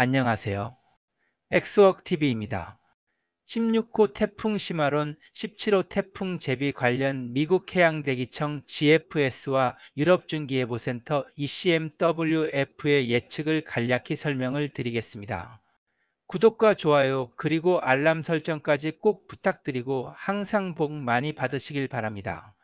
안녕하세요. 엑스웍TV입니다. 16호 태풍 시마론 17호 태풍 제비 관련 미국 해양대기청 GFS와 유럽중기예보센터 ECMWF의 예측을 간략히 설명을 드리겠습니다. 구독과 좋아요 그리고 알람 설정까지 꼭 부탁드리고 항상 복 많이 받으시길 바랍니다.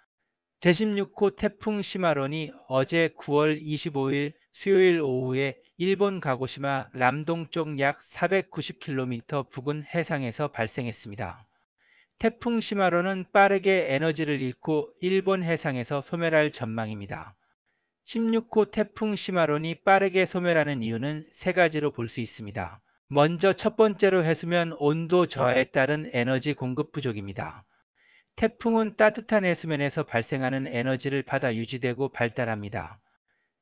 제16호 태풍 시마론이 어제 9월 25일 수요일 오후에 일본 가고시마 남동쪽 약 490km 부근 해상에서 발생했습니다. 태풍 시마로는 빠르게 에너지를 잃고 일본 해상에서 소멸할 전망입니다. 16호 태풍 시마론이 빠르게 소멸하는 이유는 세 가지로 볼 수 있습니다. 먼저 첫 번째로 해수면 온도 저하에 따른 에너지 공급 부족입니다. 태풍은 따뜻한 해수면에서 발생하는 에너지를 받아 유지되고 발달합니다.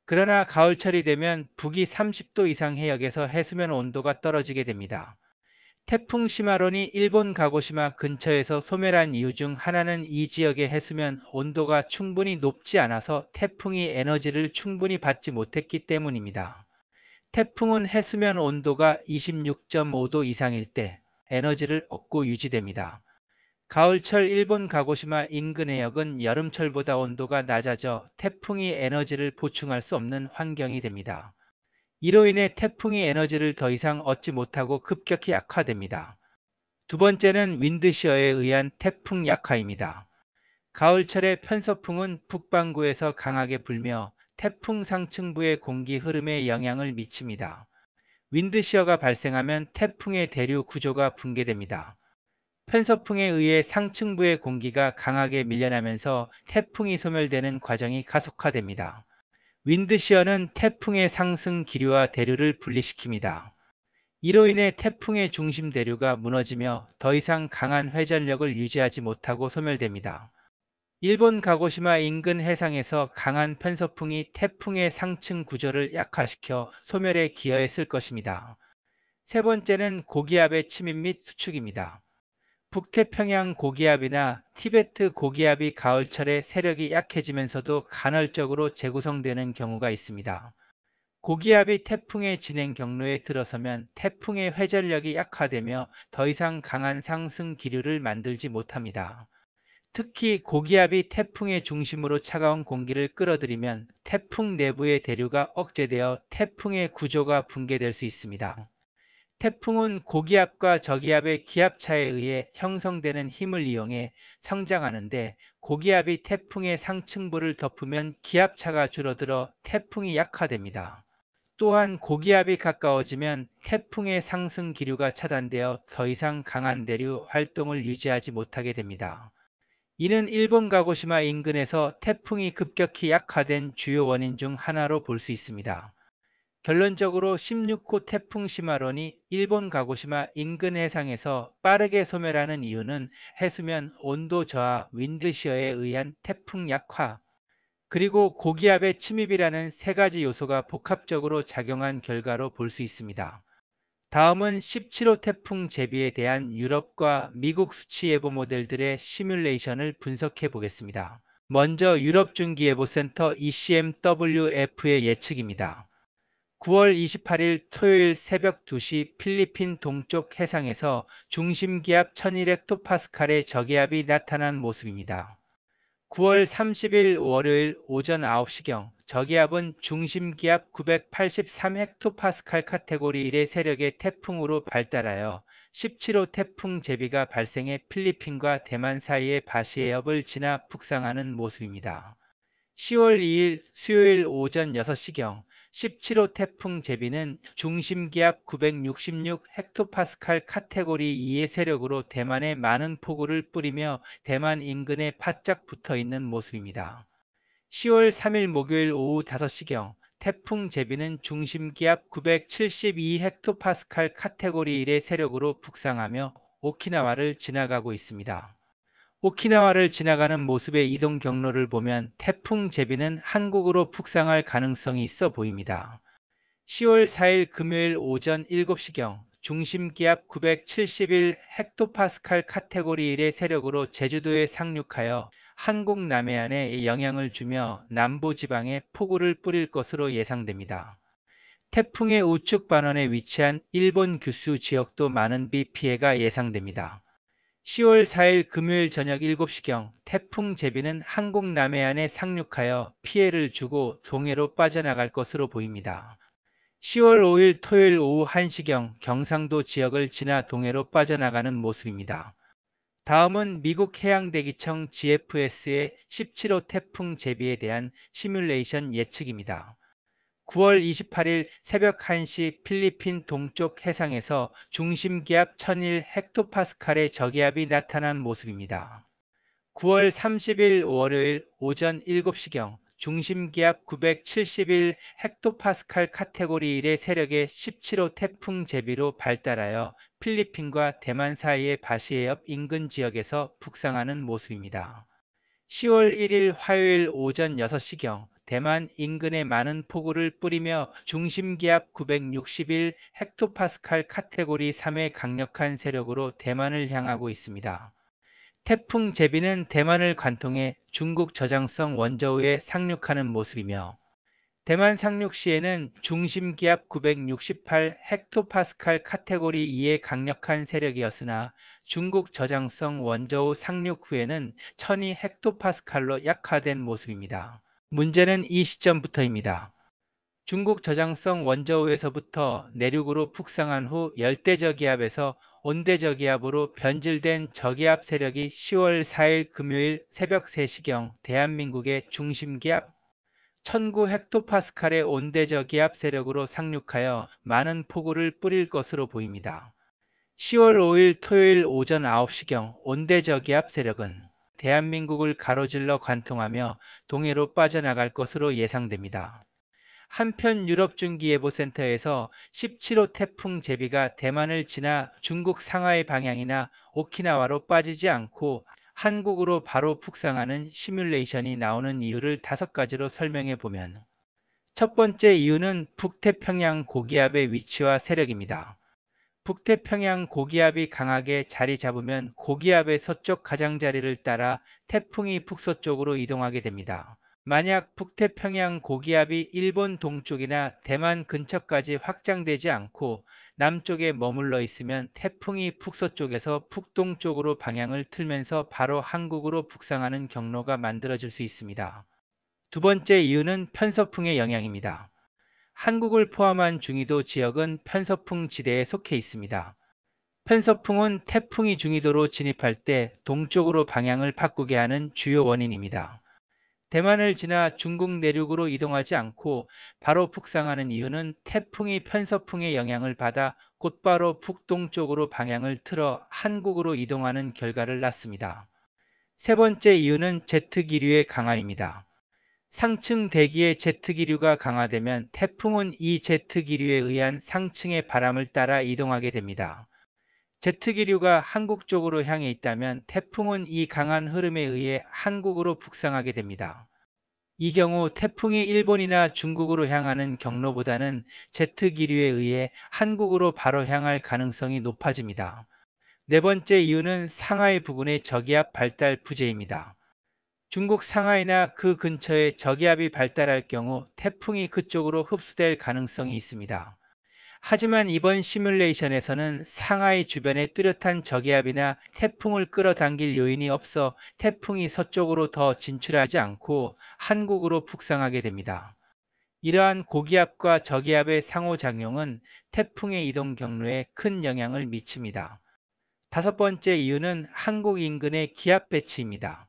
그러나 가을철이 되면 북위 30도 이상 해역에서 해수면 온도가 떨어지게 됩니다. 태풍 시마론이 일본 가고시마 근처에서 소멸한 이유 중 하나는 이 지역의 해수면 온도가 충분히 높지 않아서 태풍이 에너지를 충분히 받지 못했기 때문입니다. 태풍은 해수면 온도가 26.5도 이상일 때 에너지를 얻고 유지됩니다. 가을철 일본 가고시마 인근해역은 여름철보다 온도가 낮아져 태풍이 에너지를 보충할 수 없는 환경이 됩니다. 이로 인해 태풍이 에너지를 더 이상 얻지 못하고 급격히 약화됩니다. 두 번째는 윈드시어에 의한 태풍 약화입니다. 가을철의 편서풍은 북반구에서 강하게 불며 태풍 상층부의 공기 흐름에 영향을 미칩니다. 윈드시어가 발생하면 태풍의 대류 구조가 붕괴됩니다. 편서풍에 의해 상층부의 공기가 강하게 밀려나면서 태풍이 소멸되는 과정이 가속화됩니다. 윈드시어는 태풍의 상승 기류와 대류를 분리시킵니다. 이로 인해 태풍의 중심 대류가 무너지며 더 이상 강한 회전력을 유지하지 못하고 소멸됩니다. 일본 가고시마 인근 해상에서 강한 편서풍이 태풍의 상층 구조를 약화시켜 소멸에 기여했을 것입니다. 세 번째는 고기압의 침입 및 수축입니다. 북태평양 고기압이나 티베트 고기압이 가을철에 세력이 약해지면서도 간헐적으로 재구성되는 경우가 있습니다. 고기압이 태풍의 진행 경로에 들어서면 태풍의 회전력이 약화되며 더 이상 강한 상승 기류를 만들지 못합니다. 특히 고기압이 태풍의 중심으로 차가운 공기를 끌어들이면 태풍 내부의 대류가 억제되어 태풍의 구조가 붕괴될 수 있습니다. 태풍은 고기압과 저기압의 기압차에 의해 형성되는 힘을 이용해 성장하는데 고기압이 태풍의 상층부를 덮으면 기압차가 줄어들어 태풍이 약화됩니다. 또한 고기압이 가까워지면 태풍의 상승 기류가 차단되어 더 이상 강한 대류 활동을 유지하지 못하게 됩니다. 이는 일본 가고시마 인근에서 태풍이 급격히 약화된 주요 원인 중 하나로 볼 수 있습니다. 결론적으로 16호 태풍 시마론이 일본 가고시마 인근 해상에서 빠르게 소멸하는 이유는 해수면 온도 저하 윈드시어에 의한 태풍 약화, 그리고 고기압의 침입이라는 세 가지 요소가 복합적으로 작용한 결과로 볼 수 있습니다. 다음은 17호 태풍 제비에 대한 유럽과 미국 수치예보 모델들의 시뮬레이션을 분석해 보겠습니다. 먼저 유럽 중기예보센터 ECMWF의 예측입니다. 9월 28일 토요일 새벽 2시 필리핀 동쪽 해상에서 중심기압 1200헥토파스칼의 저기압이 나타난 모습입니다. 9월 30일 월요일 오전 9시경 저기압은 중심기압 983헥토파스칼 카테고리 1의 세력의 태풍으로 발달하여 17호 태풍 제비가 발생해 필리핀과 대만 사이의 바시해협을 지나 북상하는 모습입니다. 10월 2일 수요일 오전 6시경 17호 태풍 제비는 중심기압 966 헥토파스칼 카테고리 2의 세력으로 대만에 많은 폭우를 뿌리며 대만 인근에 바짝 붙어 있는 모습입니다. 10월 3일 목요일 오후 5시경 태풍 제비는 중심기압 972 헥토파스칼 카테고리 1의 세력으로 북상하며 오키나와를 지나가고 있습니다. 오키나와를 지나가는 모습의 이동 경로를 보면 태풍 제비는 한국으로 북상할 가능성이 있어 보입니다. 10월 4일 금요일 오전 7시경 중심기압 971 헥토파스칼 카테고리 1의 세력으로 제주도에 상륙하여 한국 남해안에 영향을 주며 남부지방에 폭우를 뿌릴 것으로 예상됩니다. 태풍의 우측 반원에 위치한 일본 규슈 지역도 많은 비 피해가 예상됩니다. 10월 4일 금요일 저녁 7시경 태풍 제비는 한국 남해안에 상륙하여 피해를 주고 동해로 빠져나갈 것으로 보입니다. 10월 5일 토요일 오후 1시경 경상도 지역을 지나 동해로 빠져나가는 모습입니다. 다음은 미국 해양대기청 GFS의 17호 태풍 제비에 대한 시뮬레이션 예측입니다. 9월 28일 새벽 1시 필리핀 동쪽 해상에서 중심 기압 1001 헥토파스칼의 저기압이 나타난 모습입니다. 9월 30일 월요일 오전 7시경 중심 기압 971 헥토파스칼 카테고리 1의 세력의 17호 태풍 제비로 발달하여 필리핀과 대만 사이의 바시해옆 인근 지역에서 북상하는 모습입니다. 10월 1일 화요일 오전 6시경 대만 인근에 많은 폭우를 뿌리며 중심기압 961 헥토파스칼 카테고리 3의 강력한 세력으로 대만을 향하고 있습니다. 태풍 제비는 대만을 관통해 중국 저장성 원저우에 상륙하는 모습이며 대만 상륙 시에는 중심 기압 968 헥토파스칼 카테고리 2의 강력한 세력이었으나 중국 저장성 원저우 상륙 후에는 천이 헥토파스칼로 약화된 모습입니다. 문제는 이 시점부터입니다. 중국 저장성 원저우에서부터 내륙으로 북상한 후 열대 저기압에서 온대 저기압으로 변질된 저기압 세력이 10월 4일 금요일 새벽 3시경 대한민국의 중심기압 1009 헥토파스칼의 온대 저기압 세력으로 상륙하여 많은 폭우를 뿌릴 것으로 보입니다. 10월 5일 토요일 오전 9시경 온대 저기압 세력은 대한민국을 가로질러 관통하며 동해로 빠져나갈 것으로 예상됩니다. 한편 유럽 중기예보센터에서 17호 태풍 제비가 대만을 지나 중국 상하이 방향이나 오키나와로 빠지지 않고 한국으로 바로 북상하는 시뮬레이션이 나오는 이유를 다섯 가지로 설명해 보면 첫 번째 이유는 북태평양 고기압의 위치와 세력입니다. 북태평양 고기압이 강하게 자리 잡으면 고기압의 서쪽 가장자리를 따라 태풍이 북서쪽으로 이동하게 됩니다. 만약 북태평양 고기압이 일본 동쪽이나 대만 근처까지 확장되지 않고 남쪽에 머물러 있으면 태풍이 북서쪽에서 북동쪽으로 방향을 틀면서 바로 한국으로 북상하는 경로가 만들어질 수 있습니다. 두 번째 이유는 편서풍의 영향입니다. 한국을 포함한 중위도 지역은 편서풍 지대에 속해 있습니다. 편서풍은 태풍이 중위도로 진입할 때 동쪽으로 방향을 바꾸게 하는 주요 원인입니다. 대만을 지나 중국 내륙으로 이동하지 않고 바로 북상하는 이유는 태풍이 편서풍의 영향을 받아 곧바로 북동쪽으로 방향을 틀어 한국으로 이동하는 결과를 낳습니다. 세 번째 이유는 제트기류의 강화입니다. 상층 대기의 제트기류가 강화되면 태풍은 이 제트기류에 의한 상층의 바람을 따라 이동하게 됩니다. 제트기류가 한국 쪽으로 향해 있다면 태풍은 이 강한 흐름에 의해 한국으로 북상하게 됩니다. 이 경우 태풍이 일본이나 중국으로 향하는 경로보다는 제트기류에 의해 한국으로 바로 향할 가능성이 높아집니다. 네 번째 이유는 상하이 부근의 저기압 발달 부재입니다. 중국 상하이나 그 근처에 저기압이 발달할 경우 태풍이 그쪽으로 흡수될 가능성이 있습니다. 하지만 이번 시뮬레이션에서는 상하이 주변에 뚜렷한 저기압이나 태풍을 끌어당길 요인이 없어 태풍이 서쪽으로 더 진출하지 않고 한국으로 북상하게 됩니다. 이러한 고기압과 저기압의 상호작용은 태풍의 이동 경로에 큰 영향을 미칩니다. 다섯 번째 이유는 한국 인근의 기압 배치입니다.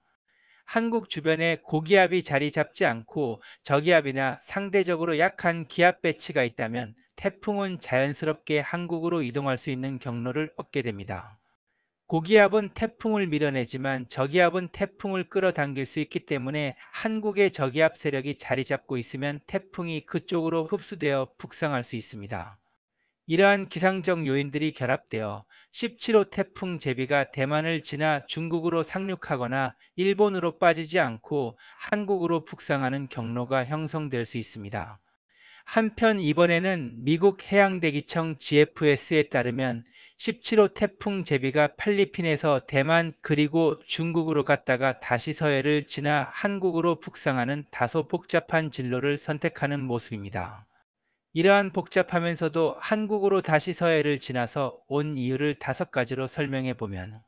한국 주변에 고기압이 자리 잡지 않고 저기압이나 상대적으로 약한 기압 배치가 있다면 태풍은 자연스럽게 한국으로 이동할 수 있는 경로를 얻게 됩니다. 고기압은 태풍을 밀어내지만 저기압은 태풍을 끌어당길 수 있기 때문에 한국의 저기압 세력이 자리 잡고 있으면 태풍이 그쪽으로 흡수되어 북상할 수 있습니다. 이러한 기상적 요인들이 결합되어 17호 태풍 제비가 대만을 지나 중국으로 상륙하거나 일본으로 빠지지 않고 한국으로 북상하는 경로가 형성될 수 있습니다. 한편 이번에는 미국 해양대기청 GFS에 따르면 17호 태풍 제비가 필리핀에서 대만 그리고 중국으로 갔다가 다시 서해를 지나 한국으로 북상하는 다소 복잡한 진로를 선택하는 모습입니다. 이러한 복잡하면서도 한국으로 다시 서해를 지나서 온 이유를 다섯 가지로 설명해 보면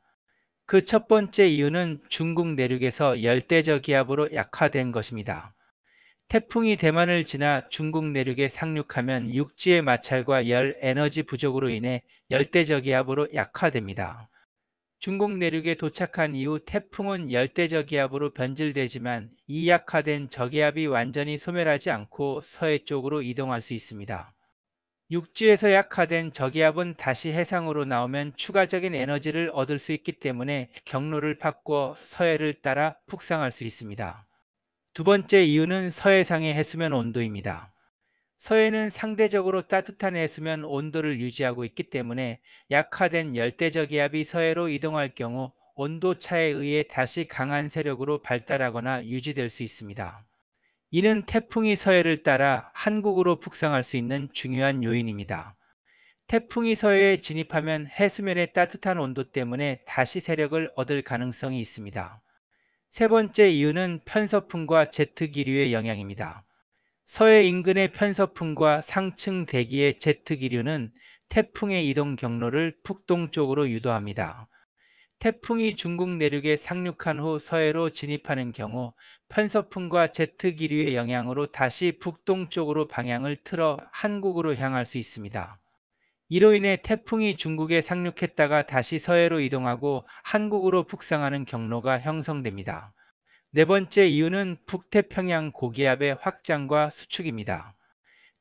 그 첫 번째 이유는 중국 내륙에서 열대저 기압으로 약화된 것입니다. 태풍이 대만을 지나 중국 내륙에 상륙하면 육지의 마찰과 열 에너지 부족으로 인해 열대저 기압으로 약화됩니다. 중국 내륙에 도착한 이후 태풍은 열대저기압으로 변질되지만 이 약화된 저기압이 완전히 소멸하지 않고 서해 쪽으로 이동할 수 있습니다. 육지에서 약화된 저기압은 다시 해상으로 나오면 추가적인 에너지를 얻을 수 있기 때문에 경로를 바꿔 서해를 따라 북상할 수 있습니다. 두 번째 이유는 서해상의 해수면 온도입니다. 서해는 상대적으로 따뜻한 해수면 온도를 유지하고 있기 때문에 약화된 열대저기압이 서해로 이동할 경우 온도차에 의해 다시 강한 세력으로 발달하거나 유지될 수 있습니다. 이는 태풍이 서해를 따라 한국으로 북상할 수 있는 중요한 요인입니다. 태풍이 서해에 진입하면 해수면의 따뜻한 온도 때문에 다시 세력을 얻을 가능성이 있습니다. 세 번째 이유는 편서풍과 제트기류의 영향입니다. 서해 인근의 편서풍과 상층 대기의 제트 기류는 태풍의 이동 경로를 북동쪽으로 유도합니다. 태풍이 중국 내륙에 상륙한 후 서해로 진입하는 경우 편서풍과 제트 기류의 영향으로 다시 북동쪽으로 방향을 틀어 한국으로 향할 수 있습니다. 이로 인해 태풍이 중국에 상륙했다가 다시 서해로 이동하고 한국으로 북상하는 경로가 형성됩니다. 네 번째 이유는 북태평양 고기압의 확장과 수축입니다.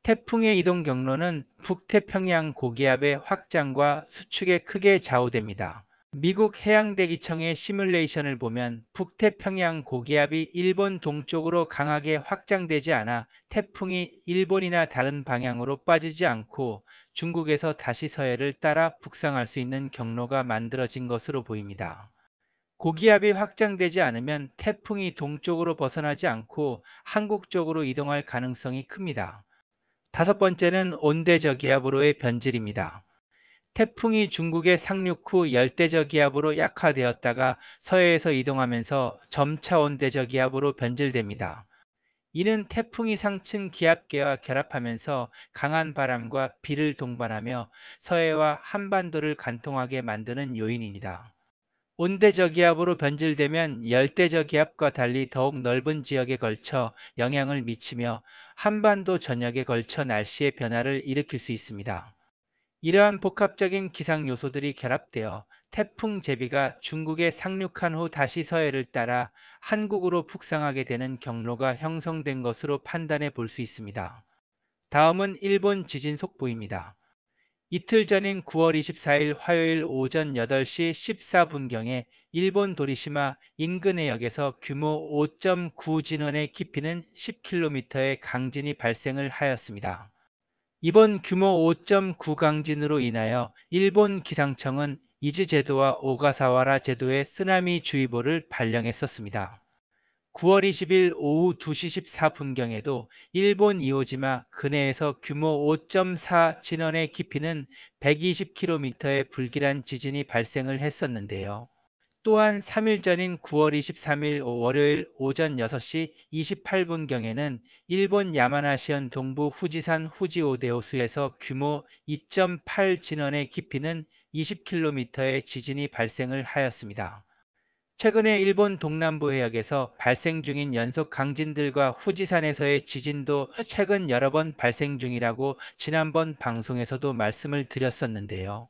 태풍의 이동 경로는 북태평양 고기압의 확장과 수축에 크게 좌우됩니다. 미국 해양대기청의 시뮬레이션을 보면 북태평양 고기압이 일본 동쪽으로 강하게 확장되지 않아 태풍이 일본이나 다른 방향으로 빠지지 않고 중국에서 다시 서해를 따라 북상할 수 있는 경로가 만들어진 것으로 보입니다. 고기압이 확장되지 않으면 태풍이 동쪽으로 벗어나지 않고 한국 쪽으로 이동할 가능성이 큽니다. 다섯 번째는 온대저기압으로의 변질입니다. 태풍이 중국의 상륙 후 열대저기압으로 약화되었다가 서해에서 이동하면서 점차 온대저기압으로 변질됩니다. 이는 태풍이 상층 기압계와 결합하면서 강한 바람과 비를 동반하며 서해와 한반도를 간통하게 만드는 요인입니다. 온대저기압으로 변질되면 열대저기압과 달리 더욱 넓은 지역에 걸쳐 영향을 미치며 한반도 전역에 걸쳐 날씨의 변화를 일으킬 수 있습니다. 이러한 복합적인 기상 요소들이 결합되어 태풍 제비가 중국에 상륙한 후 다시 서해를 따라 한국으로 북상하게 되는 경로가 형성된 것으로 판단해 볼 수 있습니다. 다음은 일본 지진 속보입니다. 이틀 전인 9월 24일 화요일 오전 8시 14분경에 일본 도리시마 인근의 역에서 규모 5.9 진원의 깊이는 10km의 강진이 발생을 하였습니다. 이번 규모 5.9 강진으로 인하여 일본 기상청은 이즈 제도와 오가사와라 제도의 쓰나미 주의보를 발령했었습니다. 9월 20일 오후 2시 14분경에도 일본 이오지마 근해에서 규모 5.4 진원의 깊이는 120km의 불길한 지진이 발생을 했었는데요. 또한 3일 전인 9월 23일 월요일 오전 6시 28분경에는 일본 야마나시현 동부 후지산 후지오데오스에서 규모 2.8 진원의 깊이는 20km의 지진이 발생을 하였습니다. 최근에 일본 동남부 해역에서 발생 중인 연속 강진들과 후지산에서의 지진도 최근 여러 번 발생 중이라고 지난번 방송에서도 말씀을 드렸었는데요.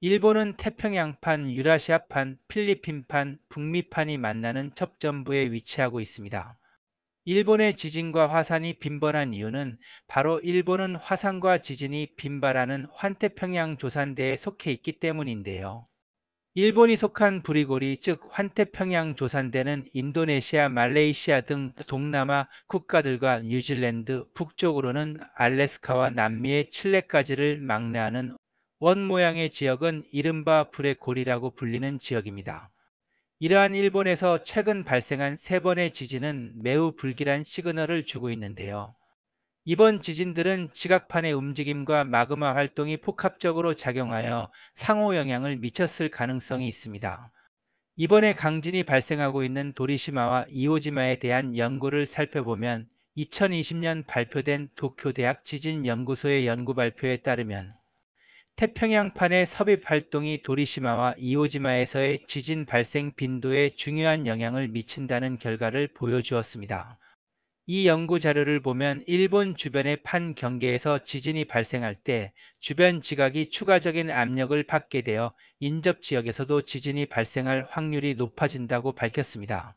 일본은 태평양판, 유라시아판, 필리핀판, 북미판이 만나는 첩전부에 위치하고 있습니다. 일본의 지진과 화산이 빈번한 이유는 바로 일본은 화산과 지진이 빈발하는 환태평양 조산대에 속해 있기 때문인데요. 일본이 속한 브리고리 즉 환태평양 조산대는 인도네시아, 말레이시아 등 동남아 국가들과 뉴질랜드 북쪽으로는 알래스카와 남미의 칠레까지를 막내하는 원 모양의 지역은 이른바 불의 고리라고 불리는 지역입니다. 이러한 일본에서 최근 발생한 세 번의 지진은 매우 불길한 시그널을 주고 있는데요. 이번 지진들은 지각판의 움직임과 마그마 활동이 복합적으로 작용하여 상호 영향을 미쳤을 가능성이 있습니다. 이번에 강진이 발생하고 있는 도리시마와 이오지마에 대한 연구를 살펴보면 2020년 발표된 도쿄대학 지진연구소의 연구 발표에 따르면 태평양판의 섭입 활동이 도리시마와 이오지마에서의 지진 발생 빈도에 중요한 영향을 미친다는 결과를 보여주었습니다. 이 연구 자료를 보면 일본 주변의 판 경계에서 지진이 발생할 때 주변 지각이 추가적인 압력을 받게 되어 인접 지역에서도 지진이 발생할 확률이 높아진다고 밝혔습니다.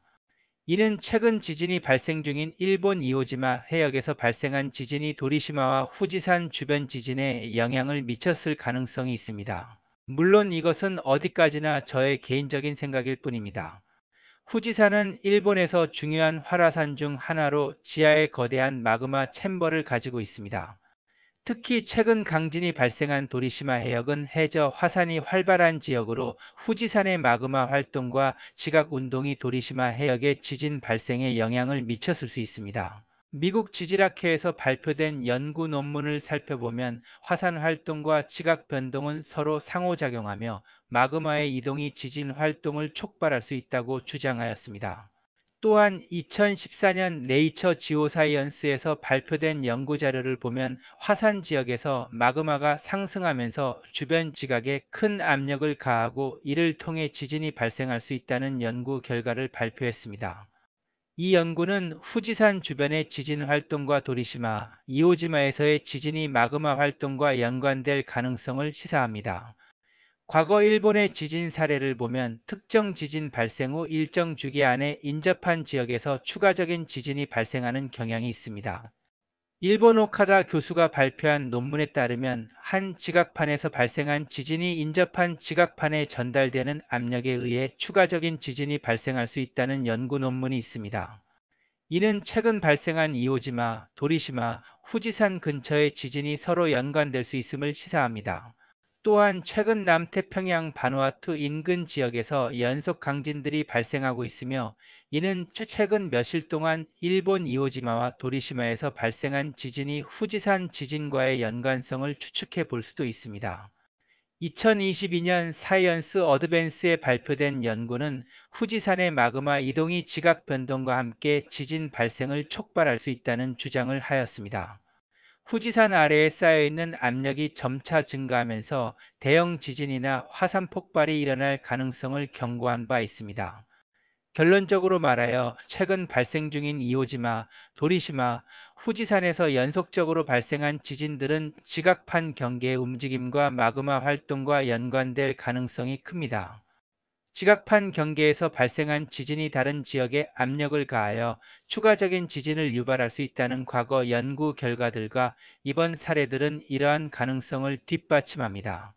이는 최근 지진이 발생 중인 일본 이오지마 해역에서 발생한 지진이 도리시마와 후지산 주변 지진에 영향을 미쳤을 가능성이 있습니다. 물론 이것은 어디까지나 저의 개인적인 생각일 뿐입니다. 후지산은 일본에서 중요한 활화산 중 하나로 지하에 거대한 마그마 챔버를 가지고 있습니다. 특히 최근 강진이 발생한 도리시마 해역은 해저 화산이 활발한 지역으로 후지산의 마그마 활동과 지각 운동이 도리시마 해역의 지진 발생에 영향을 미쳤을 수 있습니다. 미국 지질학회에서 발표된 연구 논문을 살펴보면 화산 활동과 지각 변동은 서로 상호작용하며 마그마의 이동이 지진 활동을 촉발할 수 있다고 주장하였습니다. 또한 2014년 네이처 지오사이언스에서 발표된 연구 자료를 보면 화산 지역에서 마그마가 상승하면서 주변 지각에 큰 압력을 가하고 이를 통해 지진이 발생할 수 있다는 연구 결과를 발표했습니다. 이 연구는 후지산 주변의 지진 활동과 도리시마, 이오지마에서의 지진이 마그마 활동과 연관될 가능성을 시사합니다. 과거 일본의 지진 사례를 보면 특정 지진 발생 후 일정 주기 안에 인접한 지역에서 추가적인 지진이 발생하는 경향이 있습니다. 일본 오카다 교수가 발표한 논문에 따르면 한 지각판에서 발생한 지진이 인접한 지각판에 전달되는 압력에 의해 추가적인 지진이 발생할 수 있다는 연구 논문이 있습니다. 이는 최근 발생한 이오지마, 도리시마, 후지산 근처의 지진이 서로 연관될 수 있음을 시사합니다. 또한 최근 남태평양 바누아투 인근 지역에서 연속 강진들이 발생하고 있으며 이는 최근 몇일 동안 일본 이오지마와 도리시마에서 발생한 지진이 후지산 지진과의 연관성을 추측해 볼 수도 있습니다. 2022년 사이언스 어드밴스에 발표된 연구는 후지산의 마그마 이동이 지각 변동과 함께 지진 발생을 촉발할 수 있다는 주장을 하였습니다. 후지산 아래에 쌓여있는 압력이 점차 증가하면서 대형 지진이나 화산 폭발이 일어날 가능성을 경고한 바 있습니다. 결론적으로 말하여 최근 발생 중인 이오지마, 도리시마, 후지산에서 연속적으로 발생한 지진들은 지각판 경계의 움직임과 마그마 활동과 연관될 가능성이 큽니다. 지각판 경계에서 발생한 지진이 다른 지역에 압력을 가하여 추가적인 지진을 유발할 수 있다는 과거 연구 결과들과 이번 사례들은 이러한 가능성을 뒷받침합니다.